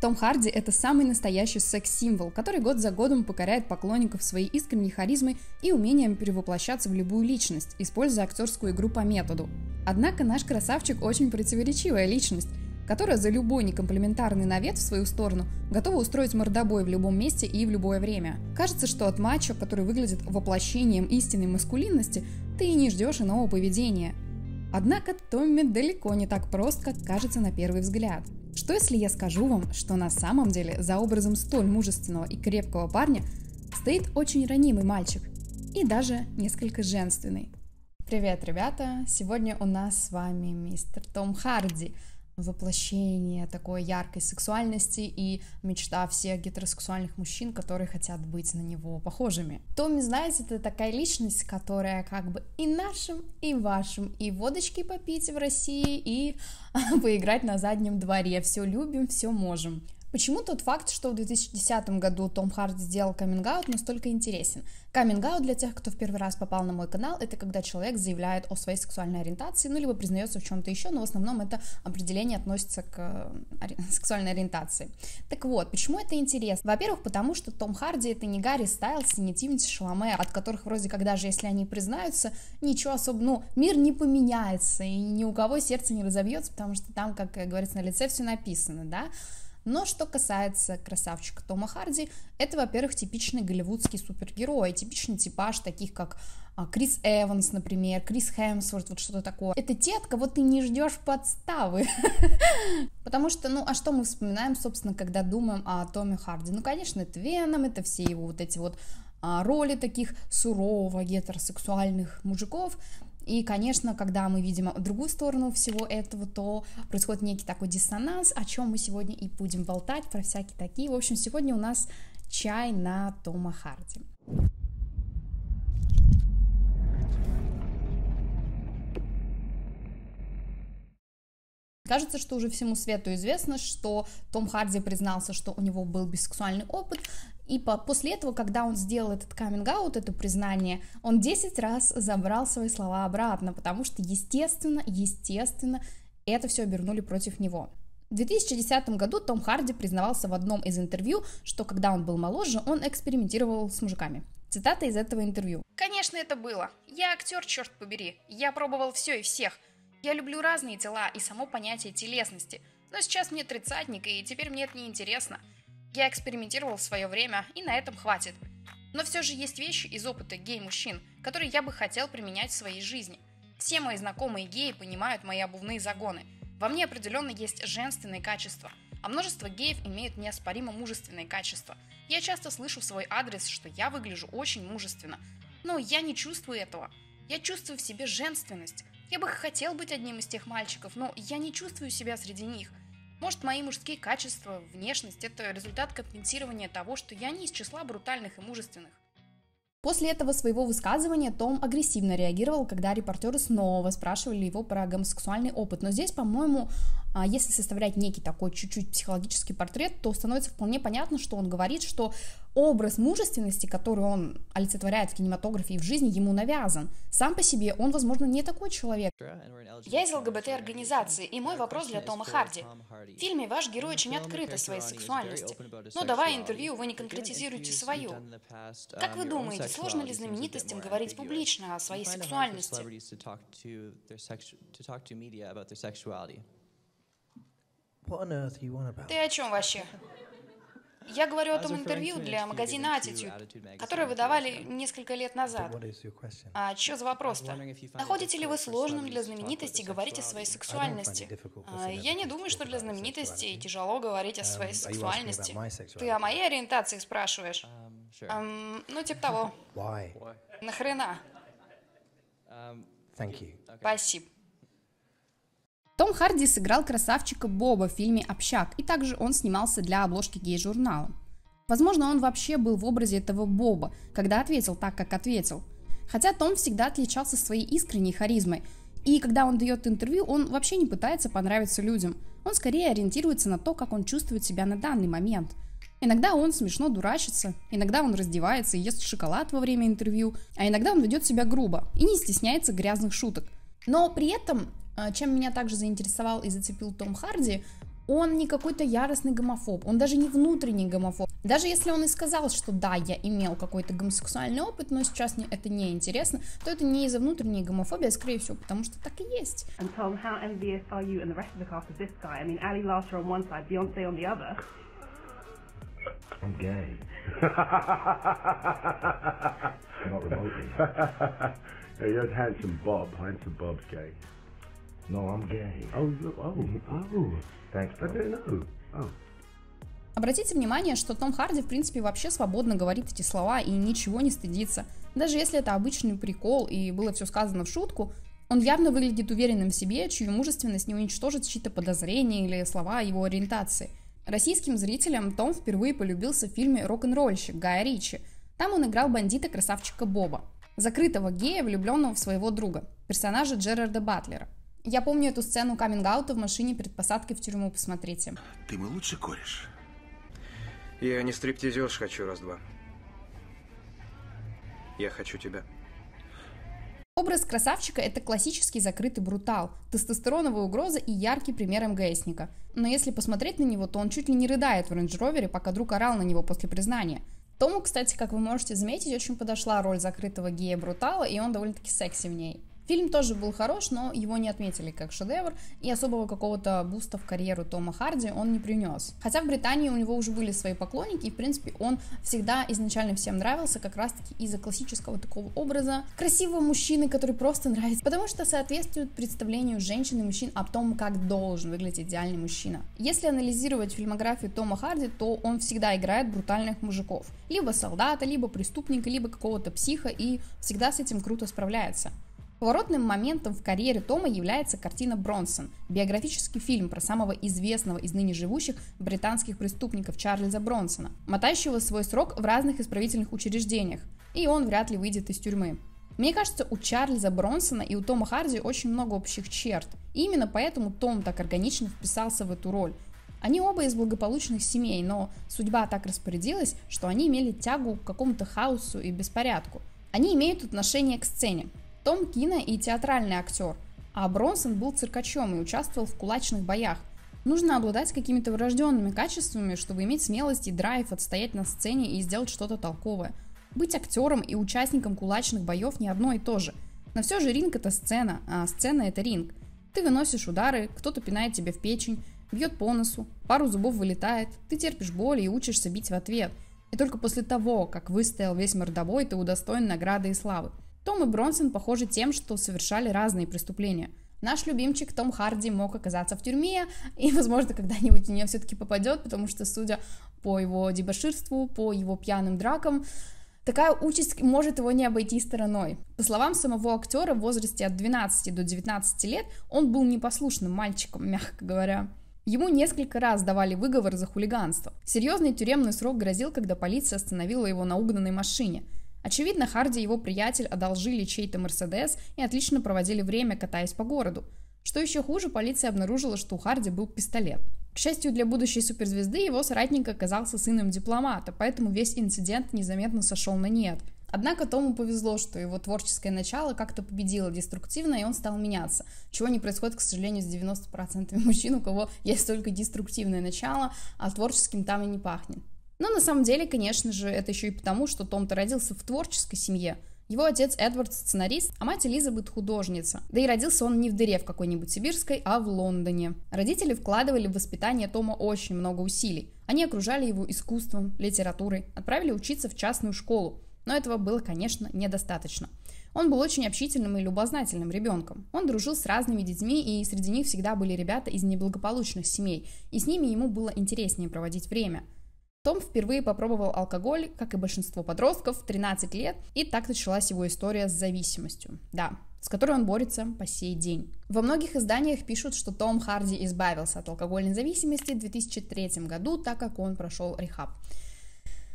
Том Харди – это самый настоящий секс-символ, который год за годом покоряет поклонников своей искренней харизмой и умением перевоплощаться в любую личность, используя актерскую игру по методу. Однако наш красавчик очень противоречивая личность, которая за любой некомплиментарный навет в свою сторону готова устроить мордобой в любом месте и в любое время. Кажется, что от мачо, который выглядит воплощением истинной маскулинности, ты и не ждешь иного поведения. Однако Томми далеко не так прост, как кажется на первый взгляд – что если я скажу вам, что на самом деле за образом столь мужественного и крепкого парня стоит очень ранимый мальчик и даже несколько женственный? Привет, ребята! Сегодня у нас с вами мистер Том Харди – воплощение такой яркой сексуальности и мечта всех гетеросексуальных мужчин, которые хотят быть на него похожими. Томми, знаете, это такая личность, которая как бы и нашим, и вашим, и водочки попить в России, и поиграть на заднем дворе. Все любим, все можем. Почему тот факт, что в 2010 году Том Харди сделал каминг настолько интересен? каминг для тех, кто в первый раз попал на мой канал, это когда человек заявляет о своей сексуальной ориентации, ну, либо признается в чем-то еще, но в основном это определение относится к э, сексуальной ориентации. Так вот, почему это интересно? Во-первых, потому что Том Харди это не Гарри Стайлс и не Тимати Шаломе, от которых вроде как даже если они признаются, ничего особо, ну, мир не поменяется, и ни у кого сердце не разобьется, потому что там, как говорится на лице, все написано, да? Но что касается красавчика Тома Харди, это, во-первых, типичный голливудский супергерой, типичный типаж таких, как а, Крис Эванс, например, Крис Хемсворт, вот что-то такое. Это те, от кого ты не ждешь подставы. Потому что, ну, а что мы вспоминаем, собственно, когда думаем о Томе Харди? Ну, конечно, это Веном, это все его вот эти вот а, роли таких сурового гетеросексуальных мужиков, и, конечно, когда мы видим другую сторону всего этого, то происходит некий такой диссонанс, о чем мы сегодня и будем болтать, про всякие такие. В общем, сегодня у нас чай на Тома Харди. Кажется, что уже всему свету известно, что Том Харди признался, что у него был бисексуальный опыт, и по, после этого, когда он сделал этот каминг-аут, это признание, он 10 раз забрал свои слова обратно, потому что, естественно, естественно, это все обернули против него. В 2010 году Том Харди признавался в одном из интервью, что когда он был моложе, он экспериментировал с мужиками. Цитата из этого интервью. «Конечно, это было. Я актер, черт побери. Я пробовал все и всех. Я люблю разные тела и само понятие телесности. Но сейчас мне тридцатник, и теперь мне это неинтересно. интересно. Я экспериментировал в свое время, и на этом хватит. Но все же есть вещи из опыта гей-мужчин, которые я бы хотел применять в своей жизни. Все мои знакомые геи понимают мои обувные загоны. Во мне определенно есть женственные качества, а множество геев имеют неоспоримо мужественные качества. Я часто слышу в свой адрес, что я выгляжу очень мужественно, но я не чувствую этого. Я чувствую в себе женственность. Я бы хотел быть одним из тех мальчиков, но я не чувствую себя среди них – может, мои мужские качества, внешность – это результат компенсирования того, что я не из числа брутальных и мужественных. После этого своего высказывания Том агрессивно реагировал, когда репортеры снова спрашивали его про гомосексуальный опыт. Но здесь, по-моему, а, если составлять некий такой чуть-чуть психологический портрет, то становится вполне понятно, что он говорит, что образ мужественности, который он олицетворяет в кинематографе и в жизни, ему навязан. Сам по себе он, возможно, не такой человек. Я из ЛГБТ-организации, и мой вопрос для Тома Харди. В фильме ваш герой очень открыт о своей сексуальности. Но ну, давая интервью, вы не конкретизируете свою. Как вы думаете, сложно ли знаменитостям говорить публично о своей сексуальности? Ты о чем вообще? Я говорю о том интервью для магазина Attitude, которое вы давали несколько лет назад. А что за вопрос-то? Находите ли вы сложным для знаменитости говорить о своей сексуальности? А, я не думаю, что для знаменитостей тяжело говорить о um, своей сексуальности. Ты о моей ориентации спрашиваешь? Um, ну, типа того. Нахрена? Um, Спасибо. Том Харди сыграл красавчика Боба в фильме «Общак», и также он снимался для обложки гей-журнала. Возможно, он вообще был в образе этого Боба, когда ответил так, как ответил. Хотя Том всегда отличался своей искренней харизмой, и когда он дает интервью, он вообще не пытается понравиться людям. Он скорее ориентируется на то, как он чувствует себя на данный момент. Иногда он смешно дурачится, иногда он раздевается и ест шоколад во время интервью, а иногда он ведет себя грубо и не стесняется грязных шуток. Но при этом а, чем меня также заинтересовал и зацепил Том Харди, он не какой-то яростный гомофоб, он даже не внутренний гомофоб. Даже если он и сказал, что да, я имел какой-то гомосексуальный опыт, но сейчас мне это не интересно, то это не из-за внутренней гомофобии, а скорее всего, потому что так и есть. And Tom, handsome Bob. Handsome Bob's gay. No, I'm gay. Oh, oh, oh. Thanks, I didn't know. Oh. Обратите внимание, что Том Харди в принципе вообще свободно говорит эти слова и ничего не стыдится. Даже если это обычный прикол и было все сказано в шутку, он явно выглядит уверенным в себе, чью мужественность не уничтожит чьи-то подозрения или слова его ориентации. Российским зрителям Том впервые полюбился в фильме «Рок-н-ролльщик» Гая Ричи. Там он играл бандита-красавчика Боба, закрытого гея, влюбленного в своего друга, персонажа Джерарда Батлера. Я помню эту сцену каминг в машине перед посадкой в тюрьму, посмотрите. Ты мой лучший кореш. Я не стриптизерш хочу раз-два. Я хочу тебя. Образ красавчика – это классический закрытый брутал, тестостероновая угроза и яркий пример МГСника. Но если посмотреть на него, то он чуть ли не рыдает в рейндж пока друг орал на него после признания. Тому, кстати, как вы можете заметить, очень подошла роль закрытого гея-брутала, и он довольно-таки секси в ней. Фильм тоже был хорош, но его не отметили как шедевр, и особого какого-то буста в карьеру Тома Харди он не принес. Хотя в Британии у него уже были свои поклонники, и в принципе он всегда изначально всем нравился как раз таки из-за классического такого образа красивого мужчины, который просто нравится, потому что соответствует представлению женщин и мужчин о том, как должен выглядеть идеальный мужчина. Если анализировать фильмографию Тома Харди, то он всегда играет брутальных мужиков, либо солдата, либо преступника, либо какого-то психа, и всегда с этим круто справляется. Поворотным моментом в карьере Тома является картина «Бронсон» – биографический фильм про самого известного из ныне живущих британских преступников Чарльза Бронсона, мотающего свой срок в разных исправительных учреждениях, и он вряд ли выйдет из тюрьмы. Мне кажется, у Чарльза Бронсона и у Тома Харди очень много общих черт, и именно поэтому Том так органично вписался в эту роль. Они оба из благополучных семей, но судьба так распорядилась, что они имели тягу к какому-то хаосу и беспорядку. Они имеют отношение к сцене, том кино и театральный актер, а Бронсон был циркачом и участвовал в кулачных боях. Нужно обладать какими-то врожденными качествами, чтобы иметь смелость и драйв отстоять на сцене и сделать что-то толковое. Быть актером и участником кулачных боев не одно и то же. Но все же ринг это сцена, а сцена это ринг. Ты выносишь удары, кто-то пинает тебе в печень, бьет по носу, пару зубов вылетает, ты терпишь боль и учишься бить в ответ. И только после того, как выстоял весь мордовой, ты удостоен награды и славы. Том и Бронсон похожи тем, что совершали разные преступления. Наш любимчик Том Харди мог оказаться в тюрьме, и, возможно, когда-нибудь в нее все-таки попадет, потому что, судя по его дебоширству, по его пьяным дракам, Такая участь может его не обойти стороной. По словам самого актера, в возрасте от 12 до 19 лет он был непослушным мальчиком, мягко говоря. Ему несколько раз давали выговор за хулиганство. Серьезный тюремный срок грозил, когда полиция остановила его на угнанной машине – Очевидно, Харди и его приятель одолжили чей-то Мерседес и отлично проводили время, катаясь по городу. Что еще хуже, полиция обнаружила, что у Харди был пистолет. К счастью для будущей суперзвезды, его соратник оказался сыном дипломата, поэтому весь инцидент незаметно сошел на нет. Однако Тому повезло, что его творческое начало как-то победило деструктивно, и он стал меняться, чего не происходит, к сожалению, с 90% мужчин, у кого есть только деструктивное начало, а творческим там и не пахнет. Но на самом деле, конечно же, это еще и потому, что Том-то родился в творческой семье. Его отец Эдвард сценарист, а мать Элизабет художница. Да и родился он не в дыре в какой-нибудь сибирской, а в Лондоне. Родители вкладывали в воспитание Тома очень много усилий. Они окружали его искусством, литературой, отправили учиться в частную школу. Но этого было, конечно, недостаточно. Он был очень общительным и любознательным ребенком. Он дружил с разными детьми, и среди них всегда были ребята из неблагополучных семей, и с ними ему было интереснее проводить время – том впервые попробовал алкоголь, как и большинство подростков, в 13 лет, и так началась его история с зависимостью. Да, с которой он борется по сей день. Во многих изданиях пишут, что Том Харди избавился от алкогольной зависимости в 2003 году, так как он прошел рехаб.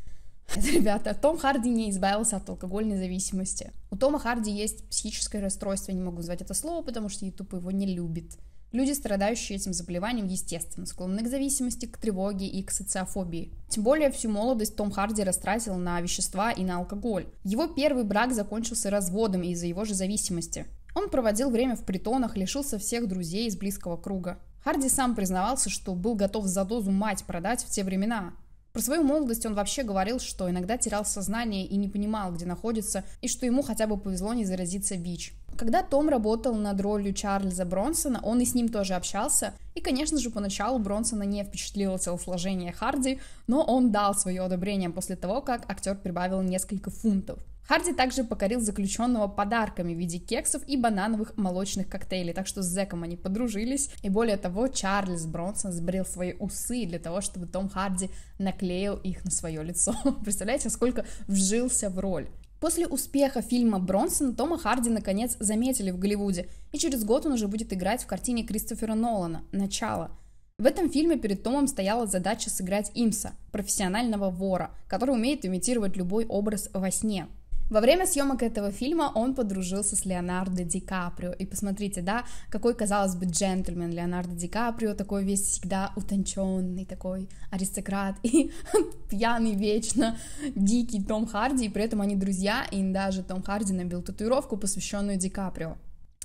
Ребята, Том Харди не избавился от алкогольной зависимости. У Тома Харди есть психическое расстройство, не могу назвать это слово, потому что YouTube его не любит. Люди, страдающие этим заболеванием, естественно, склонны к зависимости, к тревоге и к социофобии. Тем более, всю молодость Том Харди растратил на вещества и на алкоголь. Его первый брак закончился разводом из-за его же зависимости. Он проводил время в притонах, лишился всех друзей из близкого круга. Харди сам признавался, что был готов за дозу мать продать в те времена. Про свою молодость он вообще говорил, что иногда терял сознание и не понимал, где находится, и что ему хотя бы повезло не заразиться ВИЧ. Когда Том работал над ролью Чарльза Бронсона, он и с ним тоже общался, и, конечно же, поначалу Бронсона не впечатлило телосложение Харди, но он дал свое одобрение после того, как актер прибавил несколько фунтов. Харди также покорил заключенного подарками в виде кексов и банановых молочных коктейлей, так что с Зеком они подружились. И более того, Чарльз Бронсон сбрил свои усы для того, чтобы Том Харди наклеил их на свое лицо. Представляете, сколько вжился в роль. После успеха фильма Бронсон Тома Харди наконец заметили в Голливуде, и через год он уже будет играть в картине Кристофера Нолана «Начало». В этом фильме перед Томом стояла задача сыграть Имса, профессионального вора, который умеет имитировать любой образ во сне – во время съемок этого фильма он подружился с Леонардо Ди Каприо. И посмотрите, да, какой, казалось бы, джентльмен Леонардо Ди Каприо, такой весь всегда утонченный, такой аристократ и пьяный вечно, дикий Том Харди, и при этом они друзья, и даже Том Харди набил татуировку, посвященную Ди Каприо.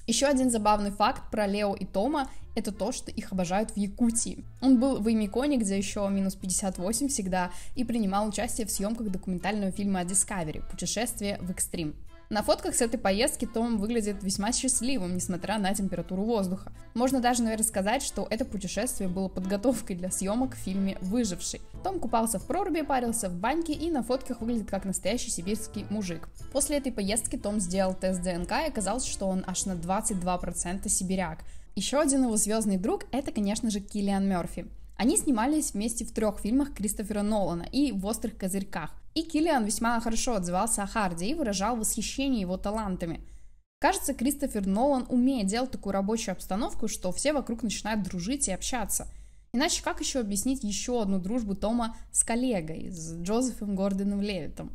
Еще один забавный факт про Лео и Тома – это то, что их обожают в Якутии. Он был в Имиконе, где еще минус 58 всегда, и принимал участие в съемках документального фильма о Discovery «Путешествие в экстрим». На фотках с этой поездки Том выглядит весьма счастливым, несмотря на температуру воздуха. Можно даже, наверное, сказать, что это путешествие было подготовкой для съемок в фильме «Выживший». Том купался в проруби, парился в баньке и на фотках выглядит как настоящий сибирский мужик. После этой поездки Том сделал тест ДНК и оказалось, что он аж на 22% сибиряк. Еще один его звездный друг – это, конечно же, Киллиан Мерфи. Они снимались вместе в трех фильмах Кристофера Нолана и в «Острых козырьках». И Киллиан весьма хорошо отзывался о Харди и выражал восхищение его талантами. Кажется, Кристофер Нолан умеет делать такую рабочую обстановку, что все вокруг начинают дружить и общаться. Иначе как еще объяснить еще одну дружбу Тома с коллегой, с Джозефом Гордоном Левитом?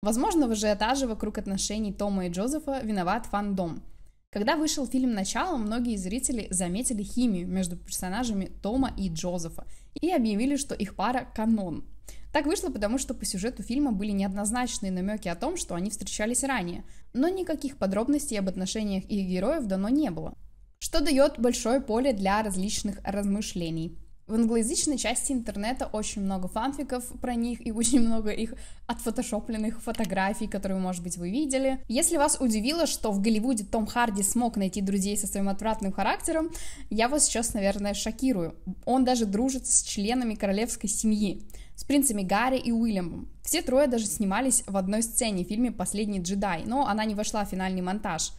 Возможно, в ажиотаже вокруг отношений Тома и Джозефа виноват фандом. Когда вышел фильм «Начало», многие зрители заметили химию между персонажами Тома и Джозефа и объявили, что их пара – канон – так вышло, потому что по сюжету фильма были неоднозначные намеки о том, что они встречались ранее, но никаких подробностей об отношениях их героев дано не было, что дает большое поле для различных размышлений. В англоязычной части интернета очень много фанфиков про них и очень много их отфотошопленных фотографий, которые, может быть, вы видели. Если вас удивило, что в Голливуде Том Харди смог найти друзей со своим отвратным характером, я вас сейчас, наверное, шокирую. Он даже дружит с членами королевской семьи с принцами Гарри и Уильямом. Все трое даже снимались в одной сцене в фильме «Последний джедай», но она не вошла в финальный монтаж.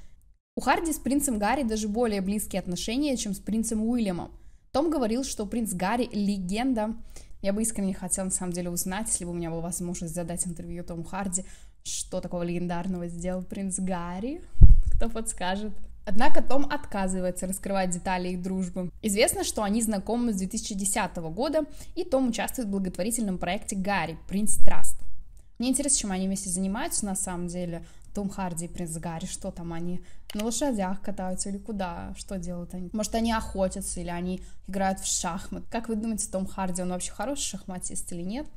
У Харди с принцем Гарри даже более близкие отношения, чем с принцем Уильямом. Том говорил, что принц Гарри – легенда. Я бы искренне хотела, на самом деле, узнать, если бы у меня была возможность задать интервью Тому Харди, что такого легендарного сделал принц Гарри. Кто подскажет? Однако Том отказывается раскрывать детали их дружбы. Известно, что они знакомы с 2010 года, и Том участвует в благотворительном проекте Гарри «Принц Траст». Мне интересно, чем они вместе занимаются на самом деле. Том Харди и принц Гарри, что там они на лошадях катаются или куда, что делают они? Может, они охотятся или они играют в шахмат? Как вы думаете, Том Харди, он вообще хороший шахматист или нет?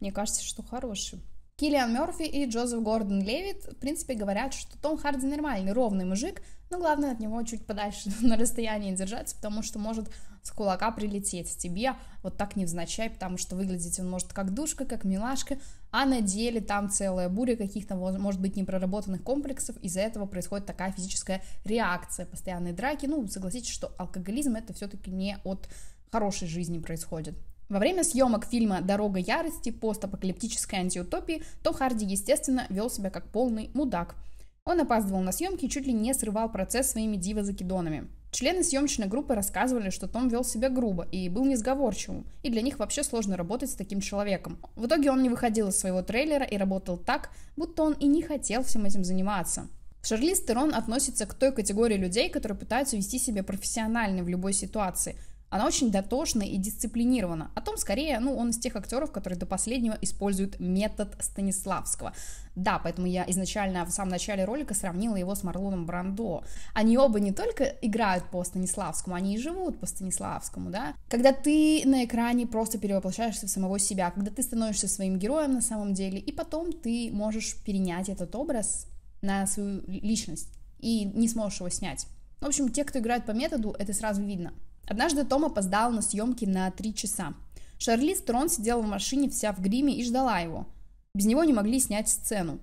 Мне кажется, что хороший. Киллиан Мерфи и Джозеф Гордон Левит, в принципе, говорят, что Том Харди нормальный, ровный мужик, ну главное от него чуть подальше на расстоянии держаться, потому что может с кулака прилететь тебе, вот так невзначай, потому что выглядеть он может как душка, как милашка, а на деле там целая буря каких-то, может быть, непроработанных комплексов, из-за этого происходит такая физическая реакция, постоянные драки, ну, согласитесь, что алкоголизм это все-таки не от хорошей жизни происходит. Во время съемок фильма «Дорога ярости» постапокалиптической антиутопии Том Харди, естественно, вел себя как полный мудак – он опаздывал на съемки и чуть ли не срывал процесс своими диво-закидонами. Члены съемочной группы рассказывали, что Том вел себя грубо и был несговорчивым, и для них вообще сложно работать с таким человеком. В итоге он не выходил из своего трейлера и работал так, будто он и не хотел всем этим заниматься. Шарлиз Терон относится к той категории людей, которые пытаются вести себя профессионально в любой ситуации – она очень дотошна и дисциплинирована. О том, скорее, ну, он из тех актеров, которые до последнего используют метод Станиславского. Да, поэтому я изначально в самом начале ролика сравнила его с Марлоном Брандо. Они оба не только играют по Станиславскому, они и живут по Станиславскому, да? Когда ты на экране просто перевоплощаешься в самого себя, когда ты становишься своим героем на самом деле, и потом ты можешь перенять этот образ на свою личность и не сможешь его снять. В общем, те, кто играет по методу, это сразу видно. Однажды Том опоздал на съемки на три часа. Шарлиз Строн сидела в машине вся в гриме и ждала его. Без него не могли снять сцену.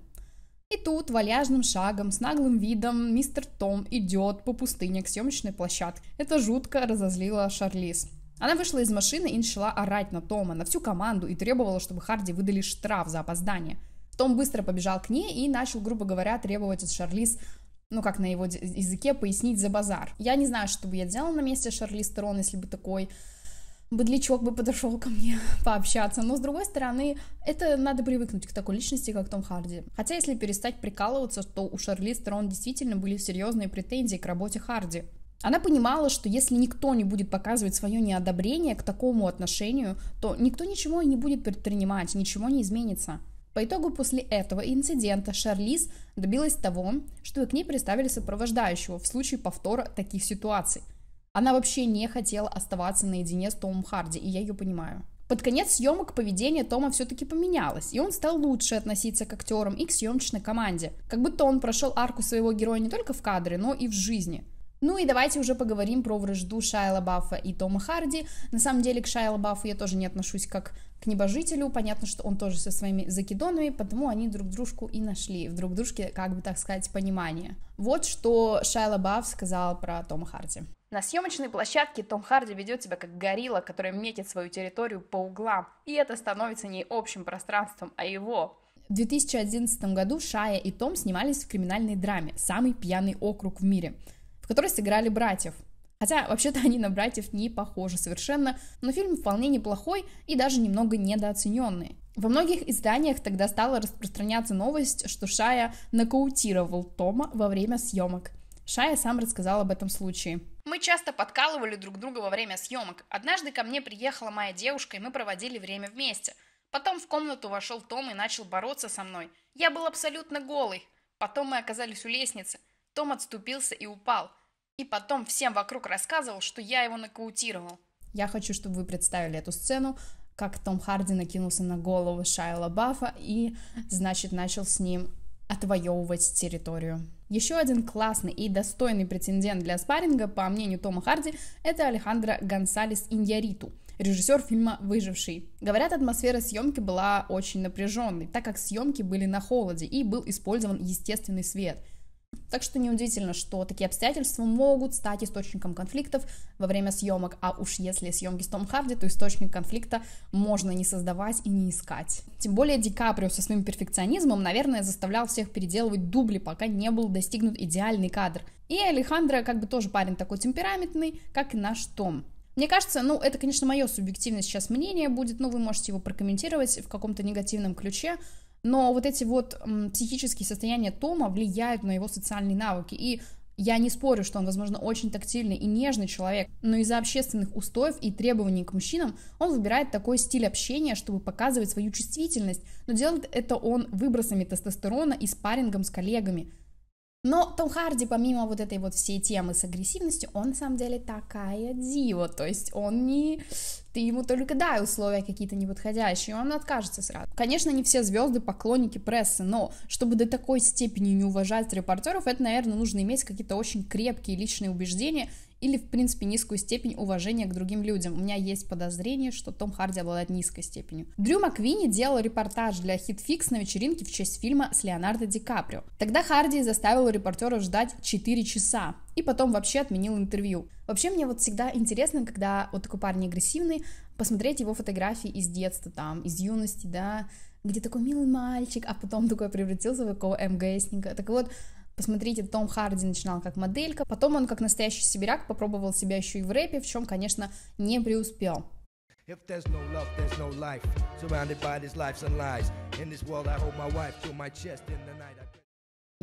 И тут валяжным шагом, с наглым видом мистер Том идет по пустыне к съемочной площадке. Это жутко разозлило Шарлиз. Она вышла из машины и начала орать на Тома, на всю команду и требовала, чтобы Харди выдали штраф за опоздание. Том быстро побежал к ней и начал, грубо говоря, требовать от Шарлиз ну, как на его языке, пояснить за базар. Я не знаю, что бы я делала на месте Шарли Стерон, если бы такой быдлячок бы подошел ко мне пообщаться. Но, с другой стороны, это надо привыкнуть к такой личности, как Том Харди. Хотя, если перестать прикалываться, то у Шарли Стерон действительно были серьезные претензии к работе Харди. Она понимала, что если никто не будет показывать свое неодобрение к такому отношению, то никто ничего и не будет предпринимать, ничего не изменится. По итогу после этого инцидента Шарлиз добилась того, что к ней приставили сопровождающего в случае повтора таких ситуаций. Она вообще не хотела оставаться наедине с Томом Харди, и я ее понимаю. Под конец съемок поведение Тома все-таки поменялось, и он стал лучше относиться к актерам и к съемочной команде. Как будто он прошел арку своего героя не только в кадре, но и в жизни. Ну и давайте уже поговорим про вражду Шайла Баффа и Тома Харди. На самом деле к Шайла Баффу я тоже не отношусь как к небожителю. Понятно, что он тоже со своими закидонами, потому они друг дружку и нашли, в друг дружке, как бы так сказать, понимание. Вот что Шайла Бафф сказал про Тома Харди. На съемочной площадке Том Харди ведет себя как горилла, которая метит свою территорию по углам, и это становится не общим пространством, а его. В 2011 году Шая и Том снимались в криминальной драме «Самый пьяный округ в мире», в которой сыграли братьев – Хотя, вообще-то, они на братьев не похожи совершенно, но фильм вполне неплохой и даже немного недооцененный. Во многих изданиях тогда стала распространяться новость, что Шая нокаутировал Тома во время съемок. Шая сам рассказал об этом случае. Мы часто подкалывали друг друга во время съемок. Однажды ко мне приехала моя девушка, и мы проводили время вместе. Потом в комнату вошел Том и начал бороться со мной. Я был абсолютно голый. Потом мы оказались у лестницы. Том отступился и упал и потом всем вокруг рассказывал, что я его нокаутировал. Я хочу, чтобы вы представили эту сцену, как Том Харди накинулся на голову Шайла Баффа и, значит, начал с ним отвоевывать территорию. Еще один классный и достойный претендент для спарринга, по мнению Тома Харди, это Алехандро Гонсалес Иньяриту, режиссер фильма «Выживший». Говорят, атмосфера съемки была очень напряженной, так как съемки были на холоде и был использован естественный свет – так что неудивительно, что такие обстоятельства могут стать источником конфликтов во время съемок, а уж если съемки с Том Харди, то источник конфликта можно не создавать и не искать. Тем более Ди Каприо со своим перфекционизмом, наверное, заставлял всех переделывать дубли, пока не был достигнут идеальный кадр. И Алехандро как бы тоже парень такой темпераментный, как и наш Том. Мне кажется, ну, это, конечно, мое субъективное сейчас мнение будет, но вы можете его прокомментировать в каком-то негативном ключе, но вот эти вот психические состояния Тома влияют на его социальные навыки. И я не спорю, что он, возможно, очень тактильный и нежный человек, но из-за общественных устоев и требований к мужчинам он выбирает такой стиль общения, чтобы показывать свою чувствительность, но делает это он выбросами тестостерона и спаррингом с коллегами – но Том Харди, помимо вот этой вот всей темы с агрессивностью, он на самом деле такая дива, то есть он не... Ты ему только дай условия какие-то неподходящие, он откажется сразу. Конечно, не все звезды поклонники прессы, но чтобы до такой степени не уважать репортеров, это, наверное, нужно иметь какие-то очень крепкие личные убеждения или, в принципе, низкую степень уважения к другим людям. У меня есть подозрение, что Том Харди обладает низкой степенью. Дрю Маквини делал репортаж для Хитфикс на вечеринке в честь фильма с Леонардо Ди Каприо. Тогда Харди заставил репортера ждать 4 часа и потом вообще отменил интервью. Вообще мне вот всегда интересно, когда вот такой парень агрессивный, посмотреть его фотографии из детства, там, из юности, да, где такой милый мальчик, а потом такой превратился в такого МГСника. Так вот, Посмотрите, Том Харди начинал как моделька, потом он как настоящий сибиряк попробовал себя еще и в рэпе, в чем, конечно, не преуспел. If there's no love, there's no life. Surrounded by this lies and lies. In this world, I hold my wife to my chest in the night. I...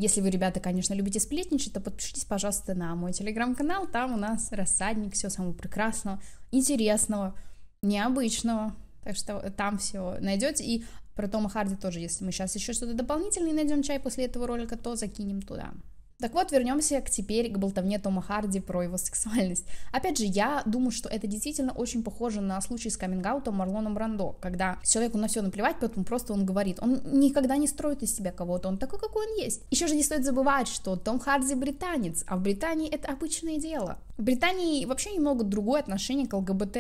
Если вы, ребята, конечно, любите сплетничать, то подпишитесь, пожалуйста, на мой телеграм-канал. Там у нас рассадник все самого прекрасного, интересного, необычного. Так что там все найдете. И про Тома Харди тоже, если мы сейчас еще что-то дополнительное найдем чай после этого ролика, то закинем туда. Так вот, вернемся к теперь к болтовне Тома Харди про его сексуальность. Опять же, я думаю, что это действительно очень похоже на случай с каминг Марлоном Брандо, когда человеку на все наплевать, поэтому просто он говорит. Он никогда не строит из себя кого-то, он такой, какой он есть. Еще же не стоит забывать, что Том Харди британец, а в Британии это обычное дело. В Британии вообще немного другое отношение к ЛГБТ.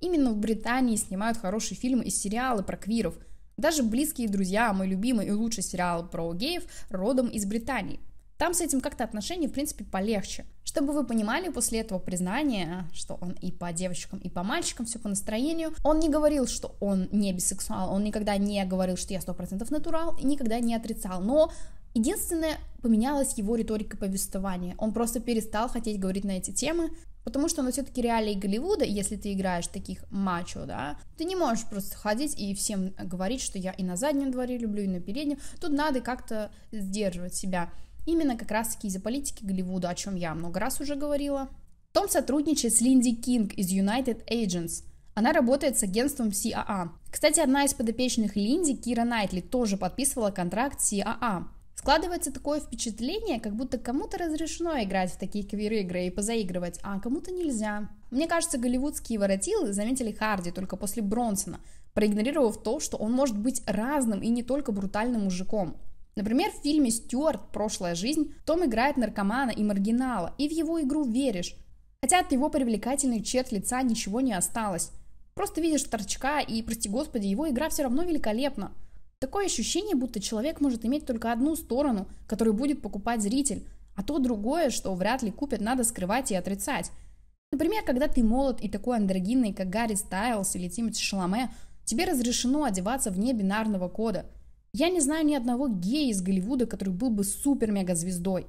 Именно в Британии снимают хорошие фильмы и сериалы про квиров – даже «Близкие друзья», мой любимый и лучший сериал про геев, родом из Британии. Там с этим как-то отношения, в принципе, полегче. Чтобы вы понимали, после этого признания, что он и по девочкам, и по мальчикам, все по настроению, он не говорил, что он не бисексуал, он никогда не говорил, что я 100% натурал, и никогда не отрицал, но Единственное, поменялась его риторика повествования. Он просто перестал хотеть говорить на эти темы, Потому что, ну, все-таки реалии Голливуда, если ты играешь таких мачо, да, ты не можешь просто ходить и всем говорить, что я и на заднем дворе люблю, и на переднем. Тут надо как-то сдерживать себя. Именно как раз-таки из-за политики Голливуда, о чем я много раз уже говорила. Том сотрудничает с Линди Кинг из United Agents. Она работает с агентством CAA. Кстати, одна из подопечных Линди, Кира Найтли, тоже подписывала контракт с CAA. Складывается такое впечатление, как будто кому-то разрешено играть в такие квир-игры и позаигрывать, а кому-то нельзя. Мне кажется, голливудские воротилы заметили Харди только после Бронсона, проигнорировав то, что он может быть разным и не только брутальным мужиком. Например, в фильме «Стюарт. Прошлая жизнь» Том играет наркомана и маргинала, и в его игру веришь. Хотя от его привлекательных черт лица ничего не осталось. Просто видишь торчка, и, прости господи, его игра все равно великолепна. Такое ощущение, будто человек может иметь только одну сторону, которую будет покупать зритель, а то другое, что вряд ли купят, надо скрывать и отрицать. Например, когда ты молод и такой андрогинный, как Гарри Стайлс или Тимоти Шаломе, тебе разрешено одеваться вне бинарного кода. Я не знаю ни одного гея из Голливуда, который был бы супер-мега-звездой.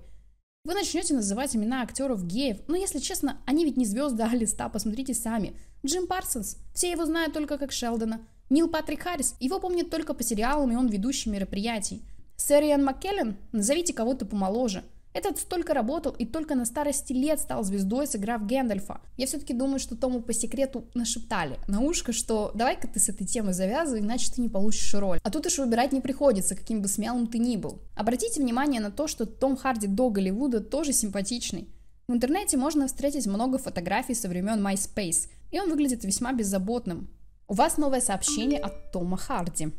Вы начнете называть имена актеров геев, но если честно, они ведь не звезды, а листа, посмотрите сами. Джим Парсонс, все его знают только как Шелдона – Нил Патрик Харрис, его помнят только по сериалам, и он ведущий мероприятий. Сэр Иэн Маккеллен, назовите кого-то помоложе. Этот столько работал и только на старости лет стал звездой, сыграв Гэндальфа. Я все-таки думаю, что Тому по секрету нашептали на ушко, что давай-ка ты с этой темы завязывай, иначе ты не получишь роль. А тут уж выбирать не приходится, каким бы смелым ты ни был. Обратите внимание на то, что Том Харди до Голливуда тоже симпатичный. В интернете можно встретить много фотографий со времен MySpace, и он выглядит весьма беззаботным. У вас новое сообщение от Тома Харди.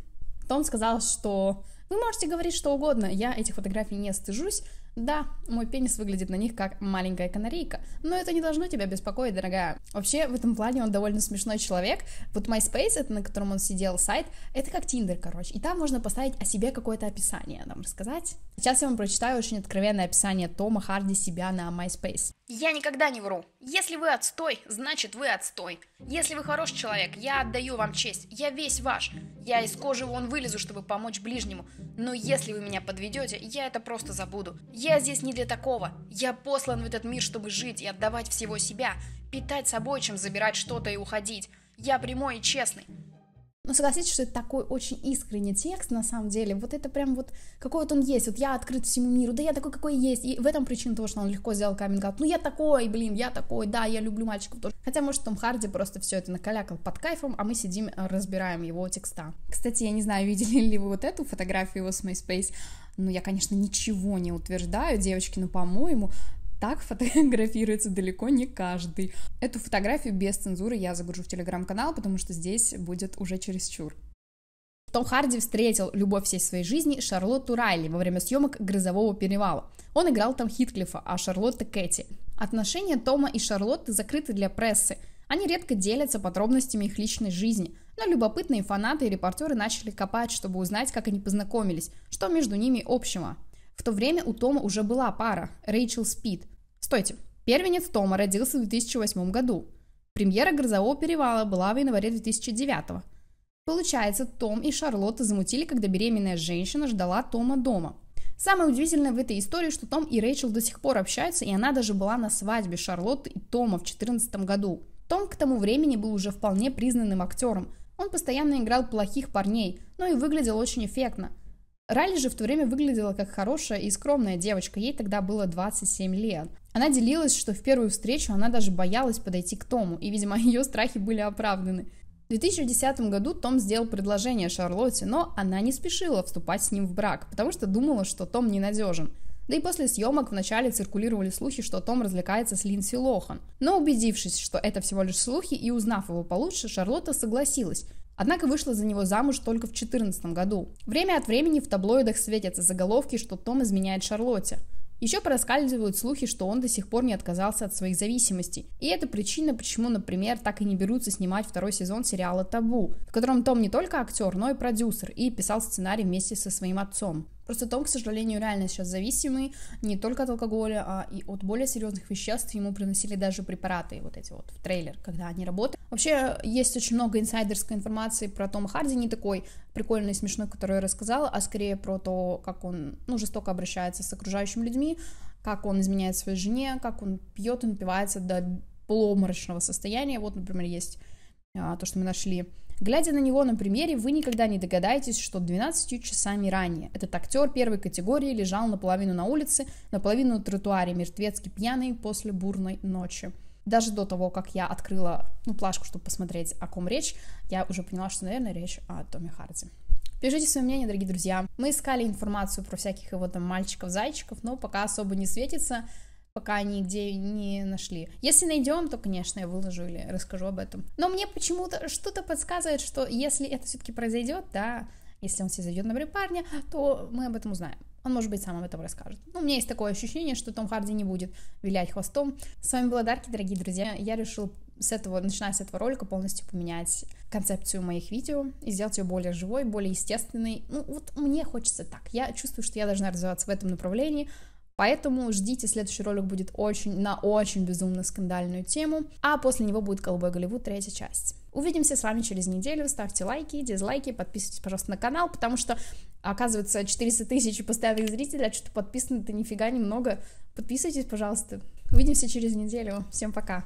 Том сказал, что вы можете говорить что угодно, я этих фотографий не стыжусь. Да, мой пенис выглядит на них как маленькая канарейка, но это не должно тебя беспокоить, дорогая. Вообще, в этом плане он довольно смешной человек. Вот MySpace, это на котором он сидел сайт, это как Tinder, короче. И там можно поставить о себе какое-то описание, нам рассказать. Сейчас я вам прочитаю очень откровенное описание Тома Харди себя на MySpace. Я никогда не вру. Если вы отстой, значит вы отстой. Если вы хороший человек, я отдаю вам честь. Я весь ваш. Я из кожи вон вылезу, чтобы помочь ближнему. Но если вы меня подведете, я это просто забуду. Я здесь не для такого. Я послан в этот мир, чтобы жить и отдавать всего себя. Питать собой, чем забирать что-то и уходить. Я прямой и честный. Ну, согласитесь, что это такой очень искренний текст, на самом деле. Вот это прям вот, какой вот он есть. Вот я открыт всему миру, да я такой, какой есть. И в этом причина того, что он легко сделал каминг -аут. Ну, я такой, блин, я такой, да, я люблю мальчиков тоже. Хотя, может, Том Харди просто все это накалякал под кайфом, а мы сидим, э, разбираем его текста. Кстати, я не знаю, видели ли вы вот эту фотографию его с MySpace. Ну, я, конечно, ничего не утверждаю, девочки, но, ну, по-моему, так фотографируется далеко не каждый. Эту фотографию без цензуры я загружу в телеграм-канал, потому что здесь будет уже чересчур. Том Харди встретил любовь всей своей жизни Шарлотту Райли во время съемок «Грызового перевала». Он играл там Хитклифа, а Шарлотта Кэти. Отношения Тома и Шарлотты закрыты для прессы. Они редко делятся подробностями их личной жизни, но любопытные фанаты и репортеры начали копать, чтобы узнать, как они познакомились, что между ними общего. В то время у Тома уже была пара – Рэйчел Спид. Стойте. Первенец Тома родился в 2008 году. Премьера «Грозового перевала» была в январе 2009. Получается, Том и Шарлотта замутили, когда беременная женщина ждала Тома дома. Самое удивительное в этой истории, что Том и Рэйчел до сих пор общаются, и она даже была на свадьбе Шарлотты и Тома в 2014 году. Том к тому времени был уже вполне признанным актером. Он постоянно играл плохих парней, но и выглядел очень эффектно. Райли же в то время выглядела как хорошая и скромная девочка, ей тогда было 27 лет. Она делилась, что в первую встречу она даже боялась подойти к Тому, и, видимо, ее страхи были оправданы. В 2010 году Том сделал предложение Шарлотте, но она не спешила вступать с ним в брак, потому что думала, что Том ненадежен. Да и после съемок вначале циркулировали слухи, что Том развлекается с Линдси Лохан. Но убедившись, что это всего лишь слухи, и узнав его получше, Шарлотта согласилась, Однако вышла за него замуж только в 2014 году. Время от времени в таблоидах светятся заголовки, что Том изменяет Шарлотте. Еще проскальзывают слухи, что он до сих пор не отказался от своих зависимостей. И это причина, почему, например, так и не берутся снимать второй сезон сериала «Табу», в котором Том не только актер, но и продюсер, и писал сценарий вместе со своим отцом. Просто Том, к сожалению, реально сейчас зависимый не только от алкоголя, а и от более серьезных веществ. Ему приносили даже препараты вот эти вот в трейлер, когда они работают. Вообще, есть очень много инсайдерской информации про Тома Харди, не такой прикольный и смешной, который я рассказала, а скорее про то, как он ну, жестоко обращается с окружающими людьми, как он изменяет своей жене, как он пьет, и напивается до полуоморочного состояния. Вот, например, есть а, то, что мы нашли Глядя на него на примере, вы никогда не догадаетесь, что 12 часами ранее этот актер первой категории лежал наполовину на улице, наполовину на тротуаре, мертвецки пьяный после бурной ночи. Даже до того, как я открыла ну, плашку, чтобы посмотреть, о ком речь, я уже поняла, что, наверное, речь о Томе Харди. Пишите свое мнение, дорогие друзья. Мы искали информацию про всяких его там мальчиков-зайчиков, но пока особо не светится пока нигде не нашли. Если найдем, то, конечно, я выложу или расскажу об этом. Но мне почему-то что-то подсказывает, что если это все-таки произойдет, да, если он все зайдет, например, парня, то мы об этом узнаем. Он, может быть, сам об этом расскажет. Ну, у меня есть такое ощущение, что Том Харди не будет вилять хвостом. С вами была Дарки, дорогие друзья. Я решил с этого, начиная с этого ролика, полностью поменять концепцию моих видео и сделать ее более живой, более естественной. Ну, вот мне хочется так. Я чувствую, что я должна развиваться в этом направлении, Поэтому ждите, следующий ролик будет очень, на очень безумно скандальную тему, а после него будет «Голубой Голливуд» третья часть. Увидимся с вами через неделю, ставьте лайки, дизлайки, подписывайтесь, пожалуйста, на канал, потому что, оказывается, 400 тысяч постоянных зрителей, а что-то подписано-то нифига немного. Подписывайтесь, пожалуйста. Увидимся через неделю. Всем пока.